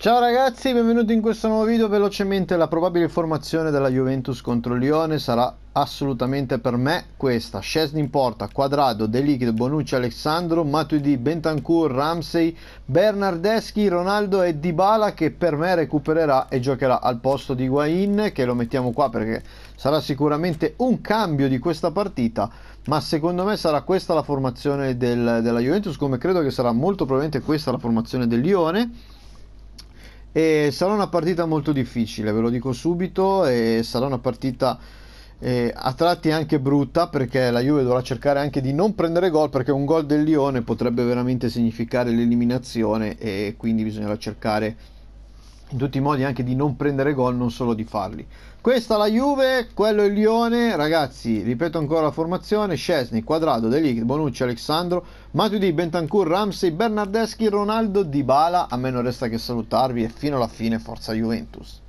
Ciao ragazzi, benvenuti in questo nuovo video. Velocemente la probabile formazione della Juventus contro Lione sarà assolutamente per me questa. Scesni in porta, Quadrado, De Ligt, Bonucci, Alessandro, Matuidi, Bentancur, Ramsey, Bernardeschi, Ronaldo e Dybala che per me recupererà e giocherà al posto di Guain che lo mettiamo qua perché sarà sicuramente un cambio di questa partita ma secondo me sarà questa la formazione del, della Juventus come credo che sarà molto probabilmente questa la formazione del Lione e sarà una partita molto difficile, ve lo dico subito, e sarà una partita eh, a tratti anche brutta perché la Juve dovrà cercare anche di non prendere gol perché un gol del Lione potrebbe veramente significare l'eliminazione e quindi bisognerà cercare in tutti i modi anche di non prendere gol, non solo di farli. Questa la Juve, quello il Lione, ragazzi, ripeto ancora la formazione, Scesni, Quadrado, De Delic, Bonucci, Alessandro, Matuidi, Bentancur, Ramsey, Bernardeschi, Ronaldo, Dybala, a me non resta che salutarvi e fino alla fine forza Juventus.